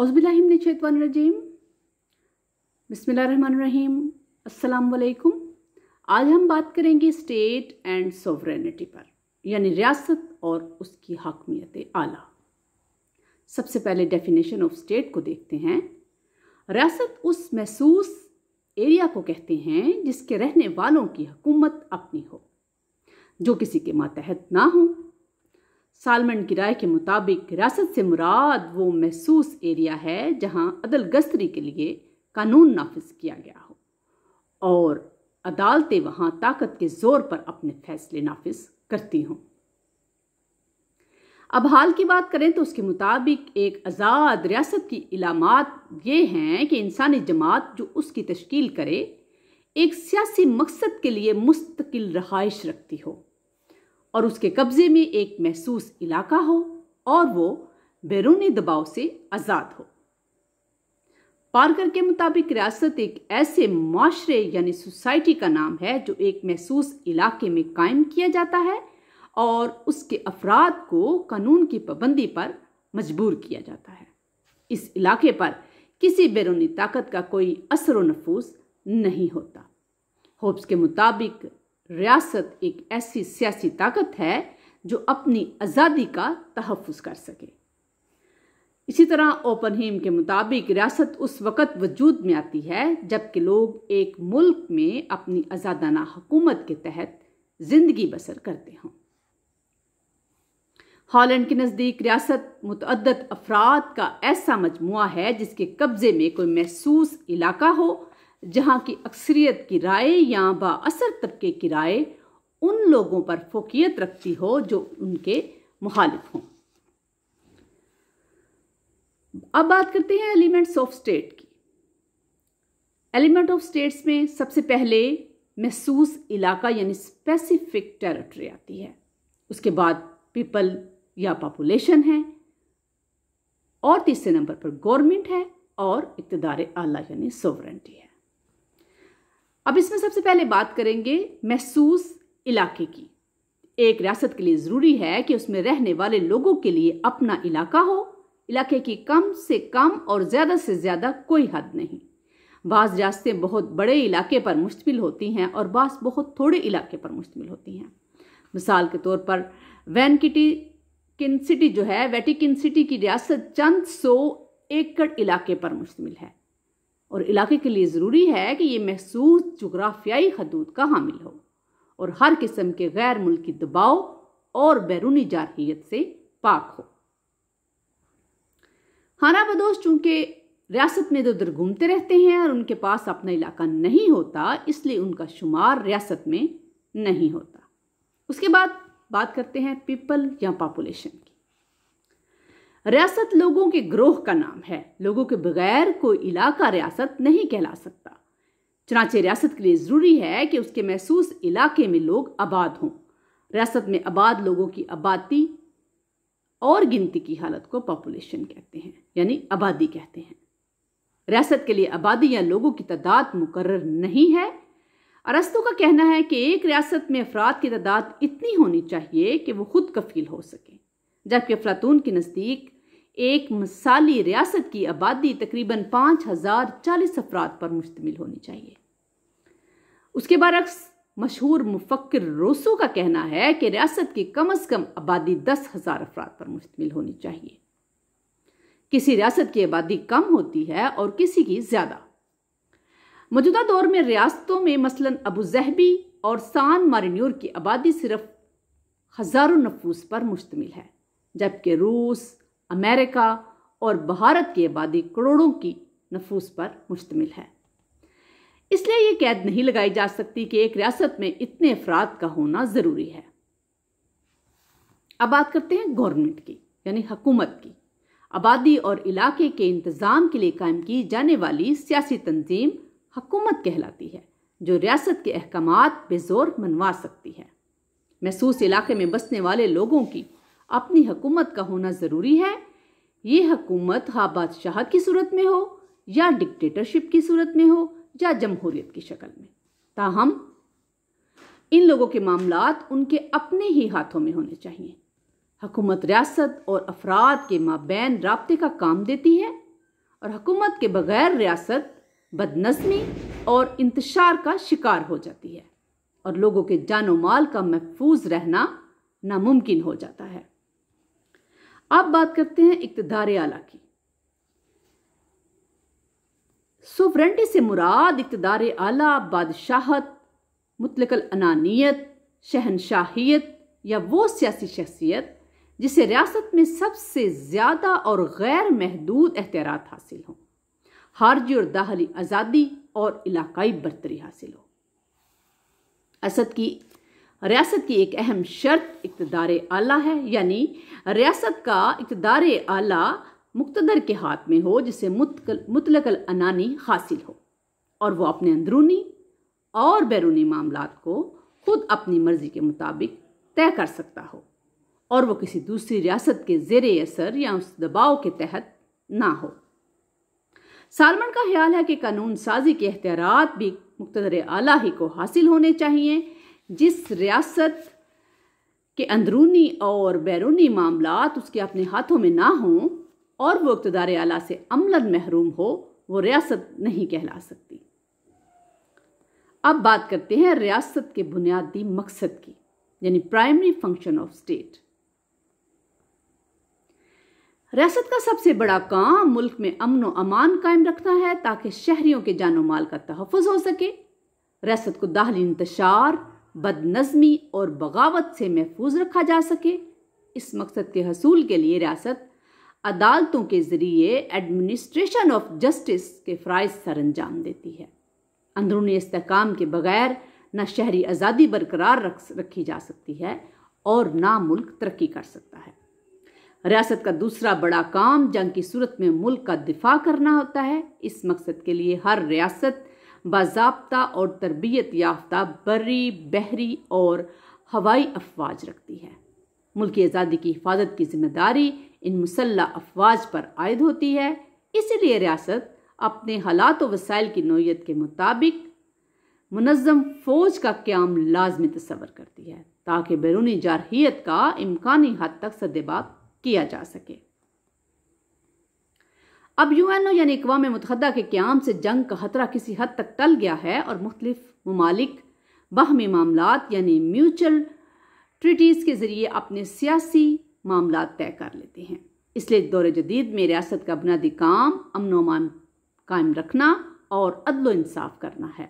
औज़बिल्लिमिनशैतवानरजीम बसमीम अल्लाम आज हम बात करेंगे स्टेट एंड सोवरेनिटी पर यानी रियासत और उसकी हाकमियत आला सबसे पहले डेफिनेशन ऑफ स्टेट को देखते हैं रियासत उस महसूस एरिया को कहते हैं जिसके रहने वालों की हुकूमत अपनी हो जो किसी के मातहत ना हो सालमन की राय के मुताबिक रियासत से मुराद वो महसूस एरिया है जहां अदल गस्तरी के लिए कानून नाफिज किया गया हो और अदालतें वहां ताकत के जोर पर अपने फैसले नाफिज करती हों अब हाल की बात करें तो उसके मुताबिक एक आज़ाद रियासत की इलामत ये हैं कि इंसानी जमात जो उसकी तश्कील करे एक सियासी मकसद के लिए मुस्तकिल रहाइश रखती हो और उसके कब्जे में एक महसूस इलाका हो और वो बैरूनी दबाव से आज़ाद हो पार्कर के मुताबिक रियासत एक ऐसे माशरे यानी सोसाइटी का नाम है जो एक महसूस इलाके में कायम किया जाता है और उसके अफराद को कानून की पाबंदी पर मजबूर किया जाता है इस इलाके पर किसी बैरूनी ताकत का कोई असर व नफूस नहीं होता होप्स के मुताबिक रियासत एक ऐसी सियासी ताकत है जो अपनी आज़ादी का तहफ़ कर सके इसी तरह ओपन हीम के मुताबिक रियासत उस वक़्त वजूद में आती है जबकि लोग एक मुल्क में अपनी आज़ादाना हुकूमत के तहत ज़िंदगी बसर करते हों हॉलैंड के नज़दीक रियासत मतदद अफराद का ऐसा मजमु है जिसके कब्ज़े में कोई महसूस इलाका हो जहाँ की अक्सरियत की राय या बासर तबके की राय उन लोगों पर फोकियत रखती हो जो उनके मुखालिफ हों अब बात करते हैं एलिमेंट्स ऑफ स्टेट की एलिमेंट ऑफ स्टेट्स में सबसे पहले महसूस इलाका यानी स्पेसिफिक टेरिटरी आती है उसके बाद पीपल या पॉपुलेशन है और तीसरे नंबर पर गवर्नमेंट है और इकतदार आला यानी सोवरेंटी है अब इसमें सबसे पहले बात करेंगे महसूस इलाके की एक रियासत के लिए ज़रूरी है कि उसमें रहने वाले लोगों के लिए अपना इलाका हो इलाके की कम से कम और ज़्यादा से ज़्यादा कोई हद नहीं बाज़ रियासतें बहुत बड़े इलाके पर मुश्तमिल होती हैं और बास बहुत थोड़े इलाके पर मुश्तमिल होती हैं मिसाल के तौर पर वैनकिटी किन सिटी जो है वेटिकिन सिटी की रियासत चंद सौ एकड़ इलाके पर मुश्तमिल है और इलाके के लिए ज़रूरी है कि ये महसूस जगराफियाई हदूद का हामिल हो और हर किस्म के गैर मुल्की दबाव और बैरूनी जारहीत से पाक हो खाना बदोश चूंकि रियासत में दो उधर घूमते रहते हैं और उनके पास अपना इलाका नहीं होता इसलिए उनका शुमार रियासत में नहीं होता उसके बाद बात करते हैं पीपल या पॉपुलेशन की रियासत लोगों के ग्रोह का नाम है लोगों के बगैर कोई इलाका रियासत नहीं कहला सकता चनाचे रियासत के लिए ज़रूरी है कि उसके महसूस इलाके में लोग आबाद हों रियासत में आबाद लोगों की आबादी और गिनती की हालत को पॉपुलेशन कहते हैं यानी आबादी कहते हैं रियासत के लिए आबादी या लोगों की तादाद मुकर नहीं है अरस्तों का कहना है कि एक रियासत में अफराद की तादाद इतनी होनी चाहिए कि वो खुद कफील हो सके जबकि अफलातून के नज़दीक एक मिसाली रियासत की आबादी तकरीबन पाँच हज़ार चालीस अफराद पर मुश्तमिल होनी चाहिए उसके बरक्स मशहूर मुफक्र रोसो का कहना है कि रियासत की कम अज़ कम आबादी दस हज़ार अफराद पर मुश्तमिल होनी चाहिए किसी रियासत की आबादी कम होती है और किसी की ज़्यादा मौजूदा दौर में रियासतों में मसलन अबू जहबी और सान मारिन्यूर की आबादी सिर्फ हज़ारों नफूस पर मुश्तमिल है जबकि रूस अमेरिका और भारत की आबादी करोड़ों की नफूस पर मुश्तमिल है इसलिए ये कैद नहीं लगाई जा सकती कि एक रियासत में इतने अफराद का होना ज़रूरी है अब बात करते हैं गवर्नमेंट की यानी हकूमत की आबादी और इलाके के इंतज़ाम के लिए कायम की जाने वाली सियासी तंजीम हकूमत कहलाती है जो रियासत के अहकाम बेजोर मनवा सकती है महसूस इलाके में बसने वाले लोगों की अपनी हकूमत का होना ज़रूरी है ये हकूमत हा बादशाह की सूरत में हो या डिक्टेटरशिप की सूरत में हो या जमहूरियत की शक्ल में ताहम इन लोगों के मामला उनके अपने ही हाथों में होने चाहिए हकूमत रियासत और अफराद के माबैन रबते का काम देती है और हकूमत के बगैर रियासत बदनजमी और इंतशार का शिकार हो जाती है और लोगों के जानो माल का महफूज रहना नामुमकिन हो जाता है अब बात करते हैं इकतदार आला की सोवरेंटी से मुराद इकतदार आला बादशाहत मुतलकल अनानियत शहनशाहियत या वो सियासी शख्सियत जिसे रियासत में सबसे ज़्यादा और गैर महदूद एहतियात हासिल हों हारजी और दाहली आज़ादी और इलाकाई बरतरी हासिल हो असद की रियासत की एक अहम शर्त इकतदार आला है यानी रियासत का इकतदार आला मुक्तदर के हाथ में हो जिसे मुतलकल अनानी हासिल हो और वो अपने अंदरूनी और बैरूनी मामला को खुद अपनी मर्ज़ी के मुताबिक तय कर सकता हो और वो किसी दूसरी रियासत के जेर असर या उस दबाव के तहत ना हो सालमन का ख्याल है कि कानून साजी के अख्तियार भी मुख्तर आला ही को हासिल होने चाहिए जिस रियासत के अंदरूनी और बैरूनी मामला उसके अपने हाथों में ना हों और वो इकतदार आला से अमलन महरूम हो वो रियासत नहीं कहला सकती अब बात करते हैं रियासत के बुनियादी मकसद की यानी प्राइमरी फंक्शन ऑफ स्टेट रियासत का सबसे बड़ा काम मुल्क में अमन अमान कायम रखना है ताकि शहरियों के जानो माल का तहफ़ हो सके रियासत को दाहली इंतशार बदनज़मी और बगावत से महफूज रखा जा सके इस मकसद के हसूल के लिए रियासत अदालतों के ज़रिए एडमिनिस्ट्रेशन ऑफ जस्टिस के फ़रज़ सर अंजाम देती है अंदरूनी इसकाम के बगैर न शहरी आज़ादी बरकरार रख रखी जा सकती है और ना मुल्क तरक्की कर सकता है रियासत का दूसरा बड़ा काम जंग की सूरत में मुल्क का दिफा करना होता है इस मकसद के लिए हर रियासत बाबा और तरबियत याफ्ता बरी बहरी और हवाई अफवाज रखती है मुल्क आज़ादी की हिफाजत की जिम्मेदारी इन मुसल्ह अफवाज पर आयद होती है इसलिए रियासत अपने हालात वसाइल की नोयत के मुताबिक मनज़म फ़ौज का क्याम लाजमी तस्वर करती है ताकि बैरूनी जारहीत का इम्कानी हद तक सदेबाब किया जा सके अब यू एन ओ यानी अकवा मतहदा के क्याम से जंग का खतरा किसी हद तक टल गया है और मुख्तफ ममालिक बहमी मामला यानि म्यूचुअल ट्रिटीज़ के ज़रिए अपने सियासी मामला तय कर लेते हैं इसलिए दौर जदीद में रियासत का बुनियादी काम अमन अमान कायम रखना और अदलो करना है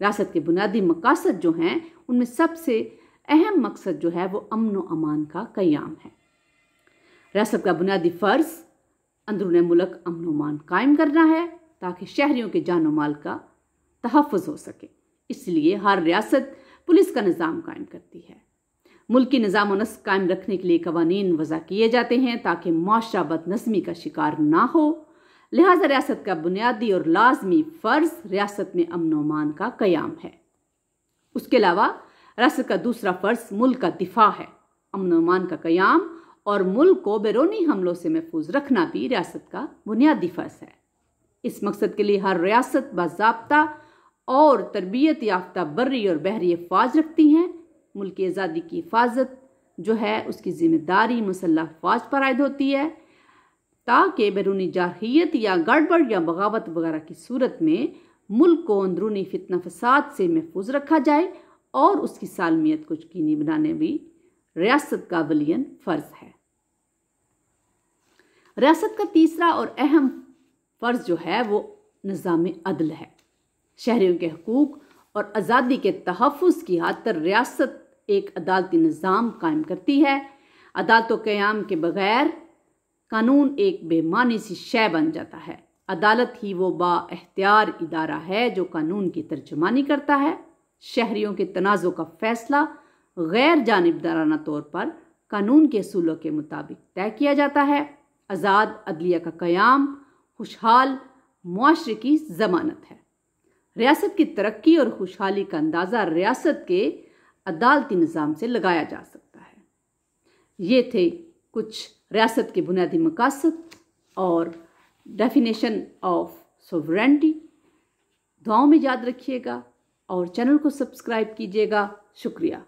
रियासत के बुनियादी मकासद जो हैं उनमें सबसे अहम मकसद जो है वो अमन व अमान का क्याम है रियासत का बुनियादी फ़र्ज़ अंदरून मुल्क अमन वमान कायम करना है ताकि शहरीों के जान माल का तहफ़ हो सके इसलिए हर रियासत पुलिस का निज़ाम कायम करती है मुल्की निज़ाम नस्क कायम रखने के लिए कवानीन वज़ा किए जाते हैं ताकि माशा बदनसमी का शिकार ना हो लिहाजा रियासत का बुनियादी और लाजमी फ़र्ज रियासत में अमन अमान का क़याम है उसके अलावा रियासत का दूसरा फ़र्ज मुल्क का दिफा है अमन अमान का क़याम और मुल्क को बैरूनी हमलों से महफूज रखना भी रियासत का बुनियादी फ़र्ज है इस मकसद के लिए हर रियासत बाबा और तरबियत याफ्ता बर्री और बहरी अफवाज रखती हैं मुल्क की आज़ादी की हिफाजत जो है उसकी जिम्मेदारी मुसल्ह अफवाज पर आयद होती है ताकि बैरूनी जारहीत या गड़बड़ या बगावत वगैरह की सूरत में मुल्क को अंदरूनी फितना फसाद से महफूज रखा जाए और उसकी सालमियत को यकीनी बनाने भी रियासत का वलियन फ़र्ज़ है रियासत का तीसरा और अहम फ़र्ज़ जो है वो निज़ाम अदल है शहरीों के हकूक़ और आज़ादी के तहफ़ की तक रियासत एक अदालती निज़ाम कायम करती है अदालत क़्याम के बगैर कानून एक बेमानी सी शय बन जाता है अदालत ही वो बाख्तियार इदारा है जो कानून की तर्जमानी करता है शहरीों के तनाज़ों का फ़ैसला गैर जानबदाराना तौर पर कानून के असूलों के मुताबिक तय किया जाता है आज़ाद अदलिया का क़याम खुशहाल माशरे की ज़मानत है रियासत की तरक्की और खुशहाली का अंदाज़ा रियासत के अदालती निज़ाम से लगाया जा सकता है ये थे कुछ रियासत के बुनियादी मकासद और डेफिनेशन ऑफ सोवरेंटी दुआओं में याद रखिएगा और चैनल को सब्सक्राइब कीजिएगा शुक्रिया